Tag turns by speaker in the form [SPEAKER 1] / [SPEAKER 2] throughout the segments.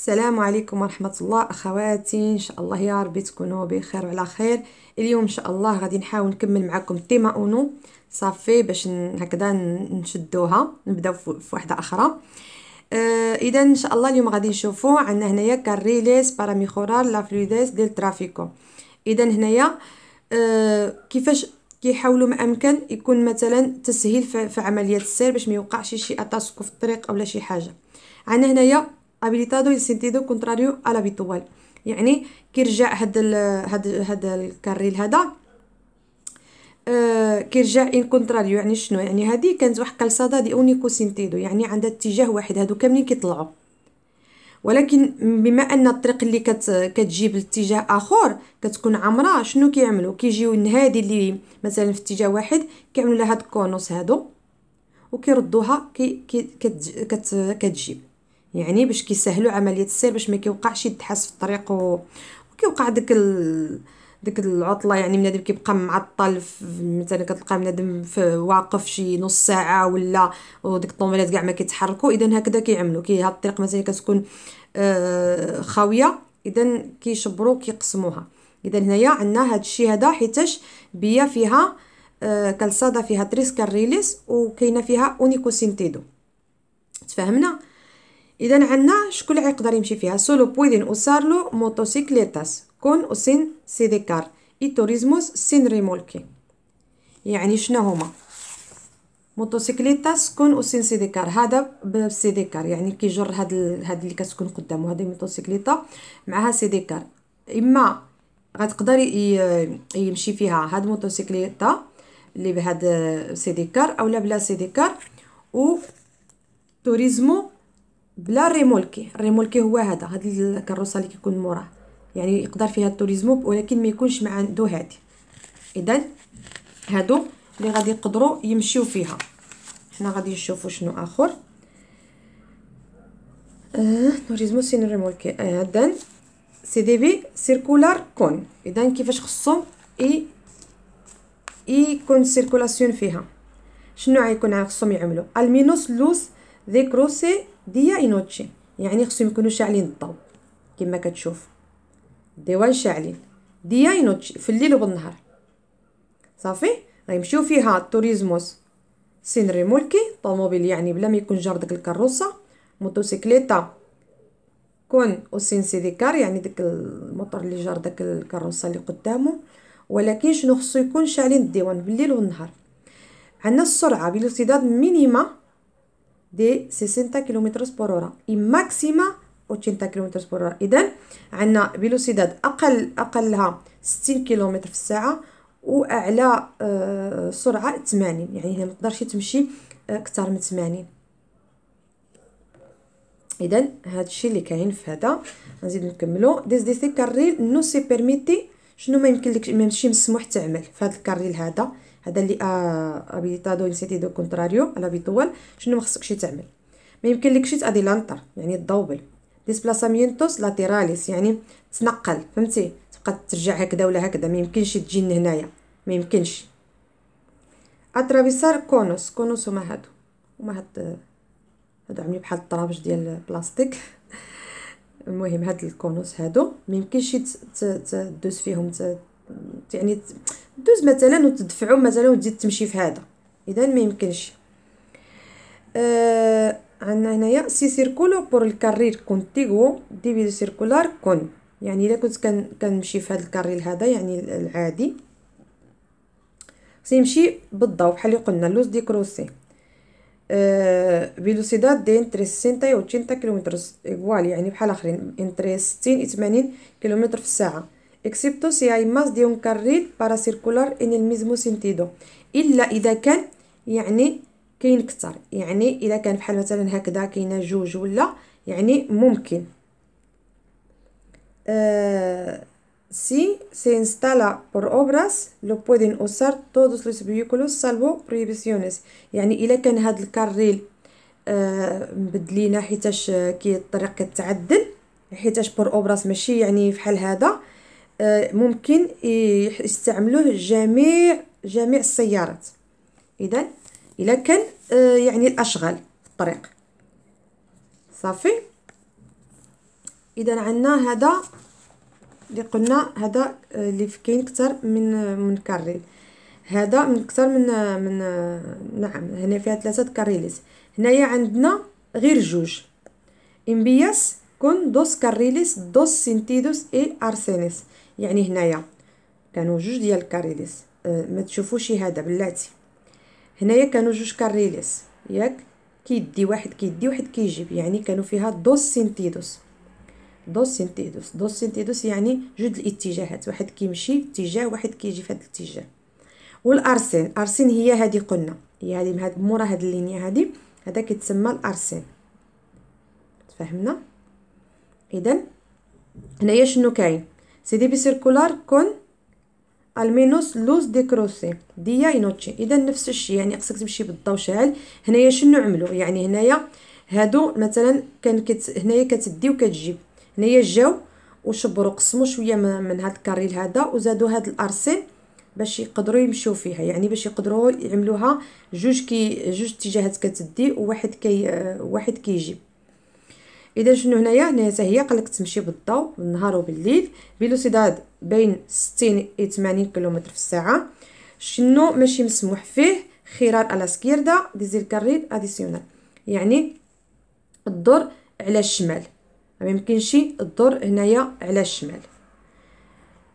[SPEAKER 1] السلام عليكم ورحمة الله أخواتي إن شاء الله يا ربي تكونوا بخير وعلى خير اليوم إن شاء الله غادي نحاول نكمل معكم تيما أونو صافي باش هكذا نشدوها نبداو في واحدة أخرى آه إذا إن شاء الله اليوم غادي نشوفو عندنا هنايا كاريليس باراميخورال لا فلويديس ديال ترافيكو إذا هنايا آه كيفاش كيحاولوا ما امكن يكون مثلا تسهيل في عمليه السير باش ما يوقعش شي اتاسكو في الطريق اولا شي حاجه عندنا هنايا ابيليتادو سنتيدو كونتراريو على بيتوال يعني كيرجع هاد ال هاد هاد الكاريل هذا آه كيرجع ان كونتراريو يعني شنو يعني هادي كانت واحد كالسادا دي اونيكو سنتيدو يعني عندها اتجاه واحد هادو كاملين كيطلعوا ولكن بما ان الطريق اللي كت كتجيب لاتجاه اخر كتكون عامره شنو كيعملوا كيجيو هادي اللي مثلا في اتجاه واحد كيعملوا لها هاد الكونوس هادو وكيردوها كي كي كت كتجيب يعني باش كيسهلوا عمليه السير باش ما كيوقعش يتحس في الطريق و... وكيوقع داك ال... ديك العطله يعني بنادم كيبقى معطل مثلا كتلقى بنادم واقف شي نص ساعه ولا وديك الطوموبيلات كاع ما كيتحركوا اذا هكذا كيعملوا كي هاد الطريق مثلا كتكون آه، خاويه اذا كيشبروا كيقسموها اذا هنايا عندنا هاد الشيء هذا حيتاش بيا فيها آه كالسادا فيها تريسكاريليس وكاينه فيها اونيكوسينتيدو تفاهمنا اذا عندنا شكون اللي يقدر يمشي فيها سولو بويدين usarlo موتوسيكليتاس كون سي دي كار اي توريزموس سين ريمولكي يعني شنو هما موتوسيكليتا سكون و sin sidecar هذا كار يعني كيجر هاد ال... هاد اللي كتكون قدامه هذه موتوسيكليتا معها سيديكار اما غتقدر ي... يمشي فيها هاد موتوسيكليتا اللي بهاد سيديكار اولا بلا سيديكار و توريزمو بلا ريمولكي الريمولكي هو هذا هاد الكروسه اللي كيكون موراه يعني يقدر فيها التوريزمو ولكن ما يكونش مع عنده هادي اذا هادو اللي غادي يقدروا يمشيو فيها حنا غادي نشوفوا شنو اخر آه توريزمو سين ريمولكي آه، اذا سي دي بي سيركولار كون اذا كيفاش خصو اي كون سيركولاسيون فيها شنو غيكون خصهم يعملوا المينوس لوس دي كروسي ديا اينوتشي يعني خصهم يكونوا شاعلين الضوء كما كتشوف ديوان شاعلين ديا اينوتشي في الليل وبالنهار صافي غيمشيو فيها التوريزموس سين ريمولكي طوموبيل يعني بلا ما يكون جار ديك الكروسه موتوسيكليتا كون او سين سيديكار يعني داك الموطور اللي جار داك الكروسه اللي قدامه ولكن شنو خصو يكون شاعلين الديوان بالليل والنهار عندنا السرعه بالارتداد مينيما دي 60 كم بور هورا ماكسيما 80 كم بور هورا اذا عندنا فيلوسيداد اقل اقلها 60 كم في الساعه واعلى آه، سرعه 80 يعني هي ما تقدرش تمشي آه، اكثر من 80 اذا هذا الشيء اللي كاين في هذا نزيد نكملو ديز دي سي كاريل نو سي بيرميتي شنو ما يمكن لك ماشي مسموح تعمل في هذا الكاريل هذا هذا اللي آه، ابيتادو دو كونتراريو على بيطول شنو ما خصكش تعمل ما يمكن لكش لانتر يعني الضوبل ديسبلاسامينتوس لاتيراليس يعني تنقل فهمتي تبقى ترجع هكذا ولا هكذا ما يمكنش تجي لهنايا ما يمكنش اترافيسار كونوس كونوس هما هادو هما هاد هادو عاملين بحال الطرابج ديال البلاستيك المهم هاد الكونوس هادو ما يمكنش تدوس فيهم يعني دوز مثلا وتدفعوا مثلا وتزيد تمشي في هذا اذا ما يمكنش آه عندنا هنايا سي سيركولو بور الكارير كونتيغو ديفيدو سيركولار كون يعني الا كنت كن كنمشي في هذا الكاريل هذا يعني العادي سيمشي بالضوء بحال اللي قلنا لوز دي كروسي فيلوسيداد دي انتري 60 و 80 كيلومتر ايغوال يعني بحال اخرين انتري 60 80 كيلومتر في الساعه excepto si hay más de un carril para circular en el mismo sentido إلا إذا كان يعني كاين كتر يعني إذا كان بحال مثلا هكذا كين جوج ولا يعني ممكن آه Si se instala por obras, lo pueden usar todos los vehículos salvo prohibiciones. يعني إلا كان هاد الكاريل آه، مبدلينه حيتاش كي الطريق كتعدل حيتاش بور اوبراس ماشي يعني فحال هذا آه، ممكن يستعملوه جميع جميع السيارات اذا الا كان آه، يعني الاشغال في الطريق صافي اذا عندنا هذا اللي قلنا هذا آه، اللي كاين اكثر من من كاريل هذا من اكثر من من نعم هنا فيها ثلاثه كاريلات هنايا عندنا غير جوج امبياس كون دوس كاريلس دوس سنتيدوس اي ارسينيس يعني هنايا كانوا جوج ديال الكاريليس أه ما تشوفوش هذا بلاتي هنايا كانوا جوج كاريليس ياك كيدي واحد كيدي واحد كيجيب يعني كانوا فيها دوس سنتيدوس دوس سنتيدوس دوس سنتيدوس يعني جوج الاتجاهات واحد كيمشي في اتجاه واحد كيجي في هذا الاتجاه والارسين ارسين هي هذه قلنا هي هذه هاد مورا هاد اللينيا هادي هذا كيتسمى الارسين تفهمنا اذا هنايا شنو كاين سي دي سيركولار كون المينوس لوز دي كروسي ديا نوتشي اذا نفس الشيء يعني خصك تمشي بالضو شاعل هنايا شنو عملوا يعني هنايا هادو مثلا كان كت هنايا كتدي وكتجيب هنايا جاو وشبروا قسموا شويه من هاد الكاريل هذا وزادوا هاد الارسين باش يقدروا يمشيو فيها يعني باش يقدروا يعملوها جوج كي جوج اتجاهات كتدي وواحد كي واحد كيجيب اذا شنو هنايا هنايا حتى هي قالك تمشي بالضوء بالنهار وبالليل فيلوسيداد بين 60 إلى 80 كيلومتر في الساعه شنو ماشي مسموح فيه خيرار على سكيردا ديزيل كاريد اديسيونال يعني الدور على الشمال ما يمكنش الدور هنايا على الشمال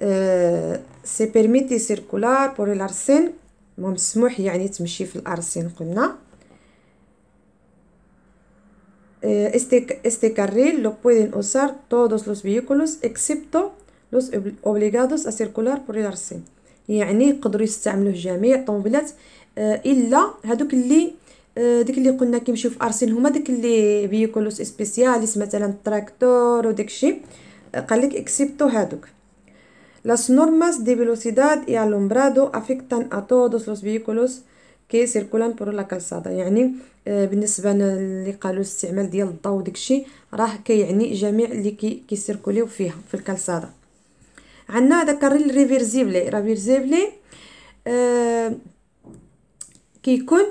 [SPEAKER 1] آه، سي بيرميتي سيركولار بور الارسين مسموح يعني تمشي في الارسين قلنا Eh, este, este carril lo pueden usar todos los vehículos, excepto los obligados a circular por el arsén. Y hay que poder usar los camiones, los camiones. Y la, si quieres ver, si quieres ver, los vehículos especiales, como tractor o excepto esto. Las normas de velocidad y alumbrado afectan a todos los vehículos. كيسيركولان برو لا كالسادا يعني آه، بالنسبه اللي قالوا الاستعمال ديال الضوء داكشي راه كيعني جميع اللي كي كيسيركوليو فيها في الكالسادا عندنا هذاك الريل ريفيرزيبلي ريفيرزيبلي آه، كيكون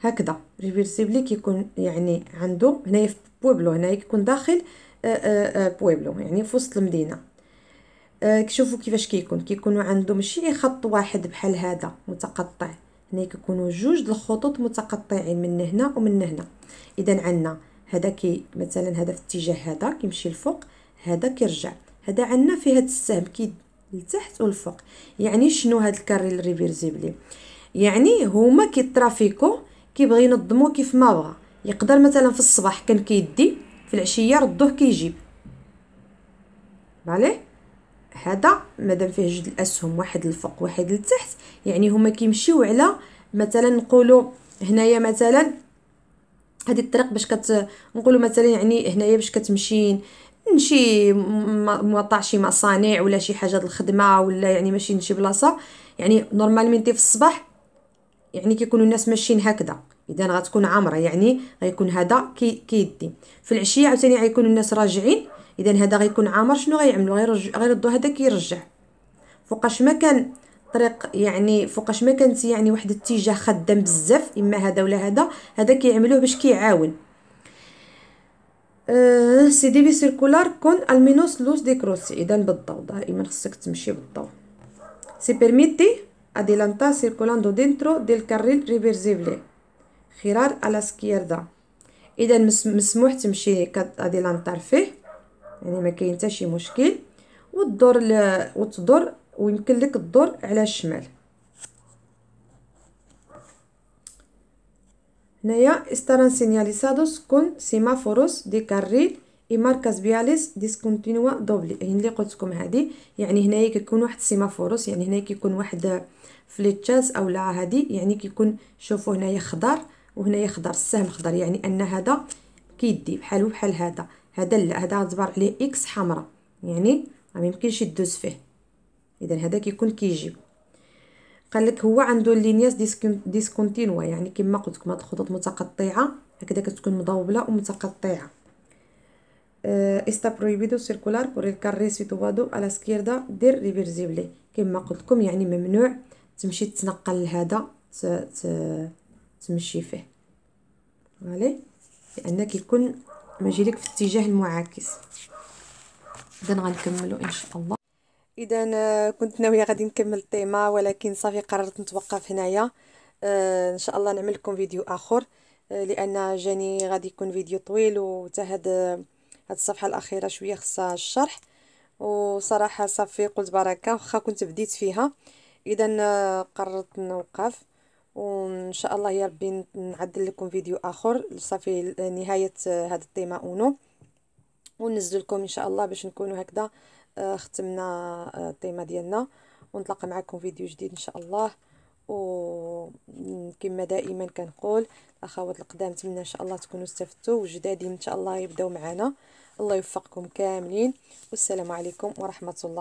[SPEAKER 1] هكذا ريفيرسيبلي كيكون يعني عنده هنايا في بويبلو هنايا كيكون داخل آه، بويبلو يعني في وسط المدينه كشوفوا كيفاش كيكون كيكونوا عنده ماشي خط واحد بحال هذا متقطع هنا كيكونوا جوج الخطوط متقطعين من هنا ومن هنا اذا عندنا هذا كي مثلا هذا في الاتجاه هذا كيمشي لفوق هذا كيرجع هذا عندنا في هذا السهم كي لتحت والفوق يعني شنو هاد الكاري الريفيرزيبلي يعني هما كيترافيكو كيبغي ينظمو كيف ما بغى يقدر مثلا في الصباح كان كيدي في العشيه ردوه كيجيب عليه هذا مادام فيه جوج الاسهم واحد الفوق واحد لتحت يعني هما كيمشيو على مثلا نقولوا هنايا مثلا هذه الطريق باش كت نقولوا مثلا يعني هنايا باش كتمشي نمشي موطع شي مصانع ولا شي حاجه الخدمه ولا يعني ماشي نشي بلاصه يعني نورمالمون في الصباح يعني كيكونوا الناس ماشيين هكذا اذا غتكون عامره يعني غيكون هذا كيدي كي في العشيه عاوتاني غيكونوا الناس راجعين اذا هذا غيكون عامر شنو غيعملو غير الضو هذا كيرجع فوقاش ما كان طريق يعني فوقاش ما كانت يعني واحد الاتجاه خدام بزاف اما هذا ولا هذا هذا كيعملوه باش كيعاون أه سي دي سيركولار كون المينوس لوس دي كروسي اذا بالضو دائما خصك تمشي بالضو سي بيرميتي اديلانتا سيركولاندو دينترو ديال كاريل ريفيرزيبلي خرار على سكيردا اذا مسموح تمشي ادلانتار فيه يعني ما كاين حتى شي مشكل والدور ل... وتدور ويمكن لك الدور على الشمال هنايا استران señalizados con سيمافوروس دي كاريل اي marcas بياليس ديسكونتينوا دوبلي هي يعني اللي قلت لكم هذه يعني هنايا كيكون واحد سيمافوروس يعني هنايا كيكون واحد فليتشاز اولا هذه يعني كيكون شوفوا هنايا خضر وهنايا خضر السهم خضر يعني ان هذا كيدي بحالو بحال هذا هذا لا هذا غتبار عليه اكس حمراء يعني ما يمكنش يدوز فيه اذا هذا كيكون كيجي قال لك هو عنده لينياس ديسكونتينوا يعني كما قلت لكم هاد الخطوط متقطعه هكذا كتكون مضوبله ومتقطعه está آه، prohibido سيركولار بور الكاري سيتوادو على سكيردا دير izquierda كما قلت لكم يعني ممنوع تمشي تنقل لهذا تمشي فيه فوالا لان كيكون ماشي ديك في الاتجاه المعاكس اذا غنكملوا ان شاء الله اذا آه، كنت ناويه غادي نكمل الطيما ولكن صافي قررت نتوقف هنايا آه، ان شاء الله نعمل لكم فيديو اخر آه، لان جاني غادي يكون فيديو طويل وتا هاد هاد الصفحه الاخيره شويه خصها الشرح وصراحه صافي قلت بركه واخا كنت بديت فيها اذا قررت نوقف وان شاء الله يا ربي نعدل لكم فيديو اخر صافي نهايه هذا آه، التيما اونو وننزل لكم ان شاء الله باش نكونوا هكذا آه، ختمنا آه، التيما ديالنا ونتلاقى معكم فيديو جديد ان شاء الله وكما دائما كنقول الاخوات القدام نتمنى ان شاء الله تكونوا استفدتوا وجدادي ان شاء الله يبداو معنا الله يوفقكم كاملين والسلام عليكم ورحمه الله